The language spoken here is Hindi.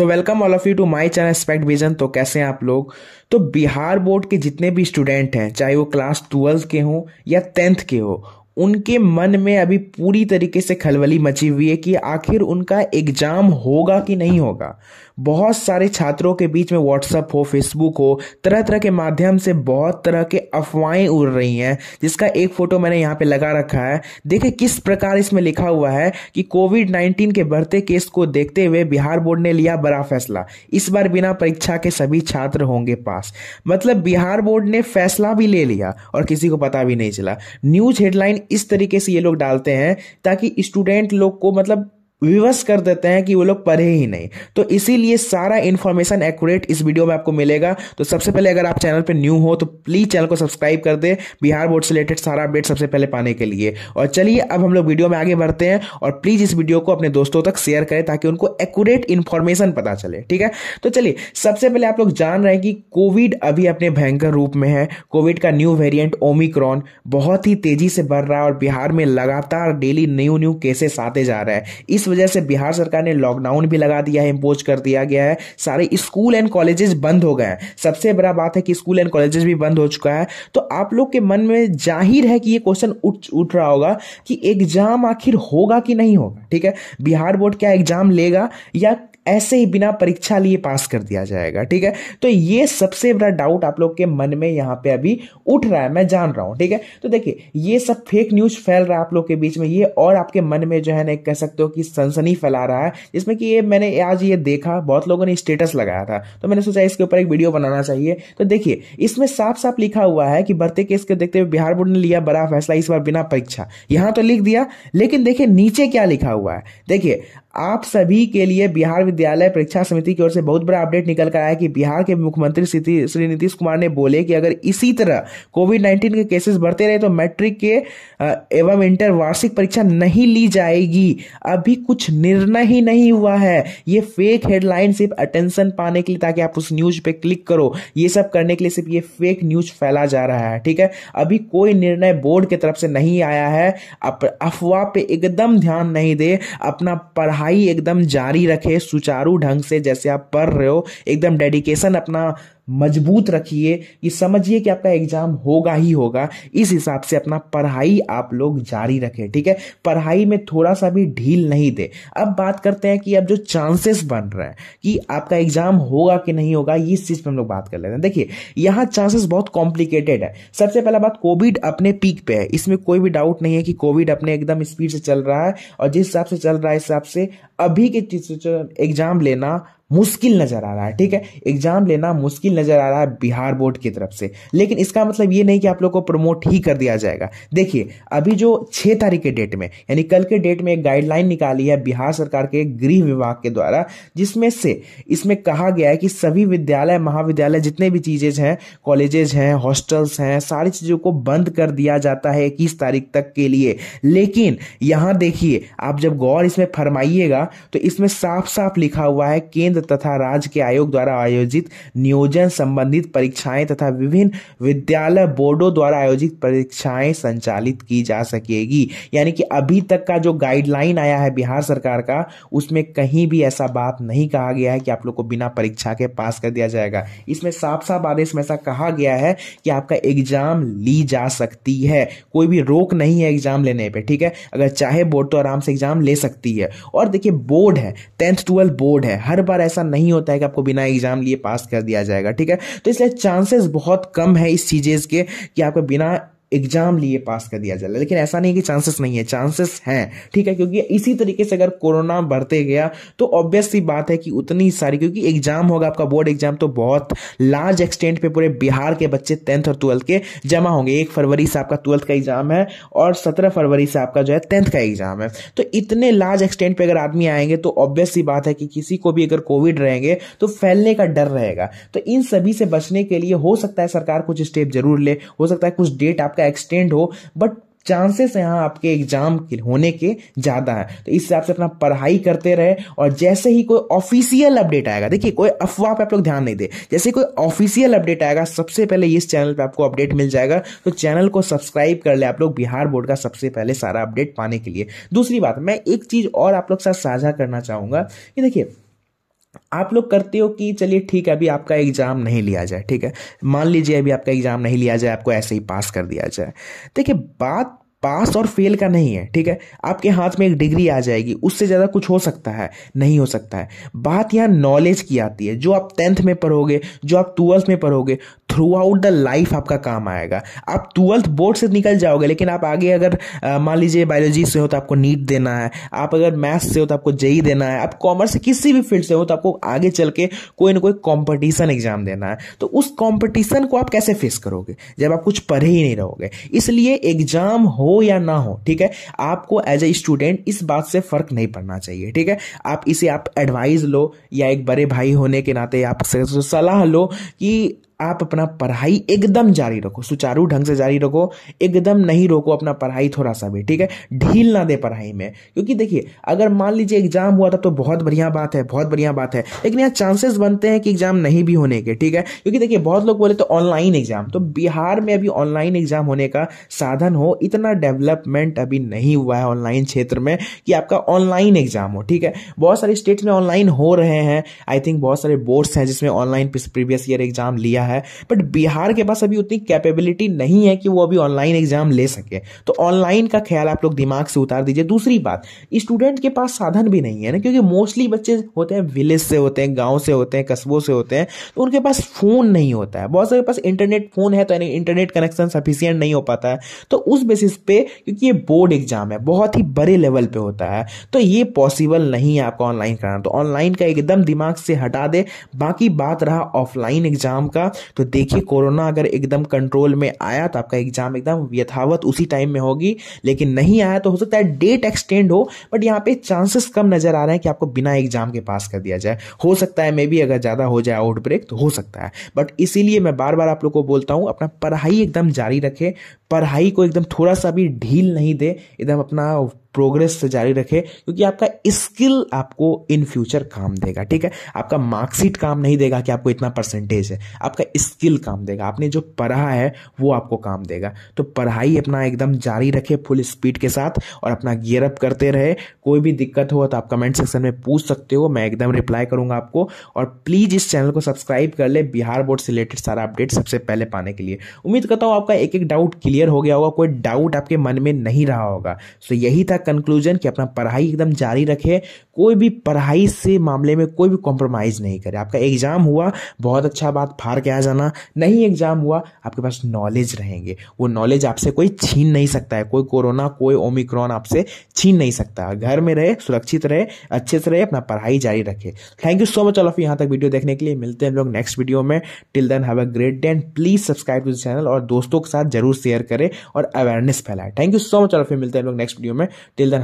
so welcome all of you to my channel Spect Vision तो कैसे हैं आप लोग तो बिहार बोर्ड के जितने भी स्टूडेंट हैं चाहे वो क्लास ट्वेल्थ के हों या टेंथ के हो उनके मन में अभी पूरी तरीके से खलबली मची हुई है कि आखिर उनका एग्जाम होगा कि नहीं होगा बहुत सारे छात्रों के बीच में व्हाट्सअप हो फेसबुक हो तरह तरह के माध्यम से बहुत तरह के अफवाहें उड़ रही हैं जिसका एक फ़ोटो मैंने यहाँ पे लगा रखा है देखे किस प्रकार इसमें लिखा हुआ है कि कोविड नाइन्टीन के बढ़ते केस को देखते हुए बिहार बोर्ड ने लिया बड़ा फैसला इस बार बिना परीक्षा के सभी छात्र होंगे पास मतलब बिहार बोर्ड ने फैसला भी ले लिया और किसी को पता भी नहीं चला न्यूज हेडलाइन इस तरीके से ये लोग डालते हैं ताकि स्टूडेंट लोग को मतलब विवश कर देते हैं कि वो लोग पढ़े ही नहीं तो इसीलिए सारा इन्फॉर्मेशन एक्यूरेट इस वीडियो में आपको मिलेगा तो सबसे पहले अगर आप चैनल पर न्यू हो तो प्लीज़ चैनल को सब्सक्राइब कर दे बिहार बोर्ड से रिलेटेड सारा अपडेट सबसे पहले पाने के लिए और चलिए अब हम लोग वीडियो में आगे बढ़ते हैं और प्लीज़ इस वीडियो को अपने दोस्तों तक शेयर करें ताकि उनको एक्यूरेट इन्फॉर्मेशन पता चले ठीक है तो चलिए सबसे पहले आप लोग जान रहे हैं कि कोविड अभी अपने भयंकर रूप में है कोविड का न्यू वेरियंट ओमिक्रॉन बहुत ही तेजी से बढ़ रहा है और बिहार में लगातार डेली न्यू न्यू केसेस आते जा रहे हैं इस वजह से बिहार सरकार ने लॉकडाउन भी लगा दिया है इम्पोज कर दिया गया है सारे स्कूल एंड कॉलेजेस बंद हो गए हैं सबसे बड़ा बात है कि स्कूल एंड कॉलेजेस भी बंद हो चुका है तो आप लोग के मन में जाहिर है कि ये क्वेश्चन उठ उठ रहा होगा कि एग्जाम आखिर होगा कि नहीं होगा ठीक है बिहार बोर्ड क्या एग्जाम लेगा या ऐसे ही बिना परीक्षा लिए पास कर दिया जाएगा ठीक है तो ये सबसे बड़ा डाउट आप लोग के मन में यहां पे अभी उठ रहा है मैं जान रहा हूं ठीक है तो देखिए ये सब फेक न्यूज फैल रहा है आप लोग के बीच में ये और आपके मन में जो है ना कह सकते हो कि सनसनी फैला रहा है जिसमें कि ये मैंने आज ये देखा बहुत लोगों ने स्टेटस लगाया था तो मैंने सोचा इसके ऊपर एक वीडियो बनाना चाहिए तो देखिए इसमें साफ साफ लिखा हुआ है कि बढ़ते केस के देखते हुए बिहार बोर्ड ने लिया बड़ा फैसला इस बार बिना परीक्षा यहां तो लिख दिया लेकिन देखिए नीचे क्या लिखा हुआ है देखिए आप सभी के लिए बिहार विद्यालय परीक्षा समिति की ओर से बहुत बड़ा अपडेट निकल कर आया कि बिहार के मुख्यमंत्री श्री नीतीश कुमार ने बोले कि अगर इसी तरह कोविड नाइन्टीन के केसेस बढ़ते रहे तो मैट्रिक के एवं इंटर वार्षिक परीक्षा नहीं ली जाएगी अभी कुछ निर्णय ही नहीं हुआ है ये फेक हेडलाइन सिर्फ अटेंशन पाने के लिए ताकि आप उस न्यूज पे क्लिक करो ये सब करने के लिए सिर्फ ये फेक न्यूज फैला जा रहा है ठीक है अभी कोई निर्णय बोर्ड की तरफ से नहीं आया है अफवाह पे एकदम ध्यान नहीं दे अपना पढ़ा पढ़ाई एकदम जारी रखें सुचारू ढंग से जैसे आप पढ़ रहे हो एकदम डेडिकेशन अपना मजबूत रखिए ये समझिए कि आपका एग्जाम होगा ही होगा इस हिसाब से अपना पढ़ाई आप लोग जारी रखें ठीक है पढ़ाई में थोड़ा सा भी ढील नहीं दे अब बात करते हैं कि अब जो चांसेस बन रहे हैं कि आपका एग्जाम होगा कि नहीं होगा इस चीज पर हम लोग बात कर लेते हैं देखिए यहाँ चांसेस बहुत कॉम्प्लिकेटेड है सबसे पहला बात कोविड अपने पीक पे है इसमें कोई भी डाउट नहीं है कि कोविड अपने एकदम स्पीड से चल रहा है और जिस हिसाब से चल रहा है हिसाब से अभी के एग्जाम लेना मुश्किल नज़र आ रहा है ठीक है एग्जाम लेना मुश्किल नज़र आ रहा है बिहार बोर्ड की तरफ से लेकिन इसका मतलब ये नहीं कि आप लोग को प्रमोट ही कर दिया जाएगा देखिए अभी जो छह तारीख के डेट में यानी कल के डेट में एक गाइडलाइन निकाली है बिहार सरकार के गृह विभाग के द्वारा जिसमें से इसमें कहा गया है कि सभी विद्यालय महाविद्यालय जितने भी चीज़ें हैं कॉलेजेज हैं हॉस्टल्स हैं सारी चीज़ों को बंद कर दिया जाता है इक्कीस तारीख तक के लिए लेकिन यहां देखिए आप जब गौर इसमें फरमाइएगा तो इसमें साफ साफ लिखा हुआ है केंद्र केंद्र तथा राज्य के आयोग द्वारा आयोजित नियोजन संबंधित परीक्षाएं तथा विभिन्न विद्यालय बोर्डों द्वारा आयोजित परीक्षाएं संचालित की जा सकेगी यानी कि अभी तक का जो गाइडलाइन आया है बिहार सरकार का उसमें कहीं भी ऐसा बात नहीं कहा गया है कि आप लोग को बिना परीक्षा के पास कर दिया जाएगा इसमें साफ साफ आदेश में ऐसा कहा गया है कि आपका एग्जाम ली जा सकती है कोई भी रोक नहीं है एग्जाम लेने पर ठीक है अगर चाहे बोर्ड तो आराम से एग्जाम ले सकती है और देखिए बोर्ड है टेंथ ट्वेल्थ बोर्ड है हर बार ऐसा नहीं होता है कि आपको बिना एग्जाम लिए पास कर दिया जाएगा ठीक है तो इसलिए चांसेस बहुत कम है इस चीजेज के कि आपको बिना एग्जाम लिए पास कर दिया जाए लेकिन ऐसा नहीं कि चांसेस नहीं है चांसेस हैं ठीक है क्योंकि इसी तरीके से अगर कोरोना बढ़ते गया तो ऑब्वियस सी बात है कि उतनी सारी क्योंकि एग्जाम होगा आपका बोर्ड एग्जाम तो बहुत लार्ज एक्सटेंट पे पूरे बिहार के बच्चे टेंथ और ट्वेल्थ के जमा होंगे एक फरवरी से आपका ट्वेल्थ का एग्जाम है और सत्रह फरवरी से आपका जो है टेंथ का एग्जाम है तो इतने लार्ज एक्सटेंट पे अगर आदमी आएंगे तो ऑब्वियस सी बात है कि किसी को भी अगर कोविड रहेंगे तो फैलने का डर रहेगा तो इन सभी से बचने के लिए हो सकता है सरकार कुछ स्टेप जरूर ले हो सकता है कुछ डेट आपका आपका एक्सटेंड हो बट चांसेस यहाँ आपके एग्जाम के होने के ज़्यादा है तो इस हिसाब से अपना पढ़ाई करते रहे और जैसे ही कोई ऑफिशियल अपडेट आएगा देखिए कोई अफवाह पे आप लोग ध्यान नहीं दे जैसे कोई ऑफिशियल अपडेट आएगा सबसे पहले इस चैनल पे आपको अपडेट मिल जाएगा तो चैनल को सब्सक्राइब कर ले आप लोग बिहार बोर्ड का सबसे पहले सारा अपडेट पाने के लिए दूसरी बात मैं एक चीज़ और आप लोग साथ साझा करना चाहूंगा कि देखिए आप लोग करते हो कि चलिए ठीक है अभी आपका एग्जाम नहीं लिया जाए ठीक है मान लीजिए अभी आपका एग्जाम नहीं लिया जाए आपको ऐसे ही पास कर दिया जाए देखिए बात पास और फेल का नहीं है ठीक है आपके हाथ में एक डिग्री आ जाएगी उससे ज़्यादा कुछ हो सकता है नहीं हो सकता है बात यहाँ नॉलेज की आती है जो आप टेंथ में पढ़ोगे जो आप ट्वेल्थ में पढ़ोगे थ्रू आउट द लाइफ आपका काम आएगा आप ट्वेल्थ बोर्ड से निकल जाओगे लेकिन आप आगे अगर मान लीजिए बायोलॉजी से हो तो आपको नीट देना है आप अगर मैथ्स से हो तो आपको जेई देना है आप कॉमर्स से किसी भी फील्ड से हो तो आपको आगे चल के कोई ना कोई कॉम्पिटिशन एग्जाम देना है तो उस कॉम्पिटिशन को आप कैसे फेस करोगे जब आप कुछ पढ़े ही नहीं रहोगे इसलिए एग्जाम हो या ना हो ठीक है आपको एज ए स्टूडेंट इस बात से फर्क नहीं पड़ना चाहिए ठीक है आप इसे आप एडवाइस लो या एक बड़े भाई होने के नाते आप सलाह लो कि आप अपना पढ़ाई एकदम जारी रखो सुचारू ढंग से जारी रखो एकदम नहीं रोको अपना पढ़ाई थोड़ा सा भी ठीक है ढील ना दे पढ़ाई में क्योंकि देखिए अगर मान लीजिए एग्जाम हुआ था तो बहुत बढ़िया बात है बहुत बढ़िया बात है लेकिन यहाँ चांसेस बनते हैं कि एग्जाम नहीं भी होने के ठीक है क्योंकि देखिए बहुत लोग बोले तो ऑनलाइन एग्जाम तो बिहार में अभी ऑनलाइन एग्जाम होने का साधन हो इतना डेवलपमेंट अभी नहीं हुआ है ऑनलाइन क्षेत्र में कि आपका ऑनलाइन एग्जाम हो ठीक है बहुत सारे स्टेट्स में ऑनलाइन हो रहे हैं आई थिंक बहुत सारे बोर्ड्स हैं जिसमें ऑनलाइन प्रीवियस ईयर एग्जाम लिया है है बट बिहार के पास अभी उतनी कैपेबिलिटी नहीं है कि वो अभी ऑनलाइन एग्जाम ले सके तो ऑनलाइन का ख्याल आप लोग दिमाग से उतार दीजिए दूसरी बात स्टूडेंट के पास साधन भी नहीं है ना क्योंकि मोस्टली बच्चे होते हैं विलेज से होते हैं गाँव से होते हैं कस्बों से होते हैं तो उनके पास फ़ोन नहीं होता है बहुत सारे पास इंटरनेट फ़ोन है तो यानी इंटरनेट कनेक्शन सफिशियंट नहीं हो पाता है तो उस बेसिस पे क्योंकि ये बोर्ड एग्जाम है बहुत ही बड़े लेवल पे होता है तो ये पॉसिबल नहीं है आपको ऑनलाइन कराना तो ऑनलाइन का एकदम दिमाग से हटा दे बाकी बात रहा ऑफलाइन एग्जाम का तो देखिए कोरोना अगर एकदम कंट्रोल में आया तो आपका एग्जाम एकदम यथावत उसी टाइम में होगी लेकिन नहीं आया तो हो सकता है डेट एक्सटेंड हो बट यहाँ पे चांसेस कम नजर आ रहे हैं कि आपको बिना एग्जाम के पास कर दिया जाए हो सकता है मे बी अगर ज़्यादा हो जाए आउटब्रेक तो हो सकता है बट इसीलिए मैं बार बार आप लोग को बोलता हूँ अपना पढ़ाई एकदम जारी रखें पढ़ाई को एकदम थोड़ा सा भी ढील नहीं दे एकदम अपना प्रोग्रेस से जारी रखे क्योंकि आपका स्किल आपको इन फ्यूचर काम देगा ठीक है आपका मार्कशीट काम नहीं देगा कि आपको इतना परसेंटेज है आपका स्किल काम देगा आपने जो पढ़ा है वो आपको काम देगा तो पढ़ाई अपना एकदम जारी रखे फुल स्पीड के साथ और अपना गियर अप करते रहे कोई भी दिक्कत हो तो आप कमेंट सेक्शन में पूछ सकते हो मैं एकदम रिप्लाई करूंगा आपको और प्लीज़ इस चैनल को सब्सक्राइब कर ले बिहार बोर्ड से रिलेटेड सारा अपडेट सबसे पहले पाने के लिए उम्मीद करता हूँ आपका एक एक डाउट क्लियर क्लियर हो गया होगा कोई डाउट आपके मन में नहीं रहा होगा सो so, यही था कंक्लूजन कि अपना पढ़ाई एकदम जारी रखें कोई भी पढ़ाई से मामले में कोई भी कॉम्प्रोमाइज़ नहीं करें आपका एग्ज़ाम हुआ बहुत अच्छा बात फार के आ जाना नहीं एग्ज़ाम हुआ आपके पास नॉलेज रहेंगे वो नॉलेज आपसे कोई छीन नहीं सकता है कोई कोरोना कोई ओमिक्रॉन आपसे छीन नहीं सकता घर में रहे सुरक्षित रहे अच्छे से रहे अपना पढ़ाई जारी रखे thank you so much all of यहाँ तक वीडियो देखने के लिए मिलते हैं हम लोग नेक्स्ट वीडियो में till then have a great day and please subscribe to channel और दोस्तों के साथ जरूर शेयर करें और अवेयरनेस फैलाएं थैंक यू सो मच और फिर मिलते हैं हम लोग नेक्स्ट वीडियो में टिल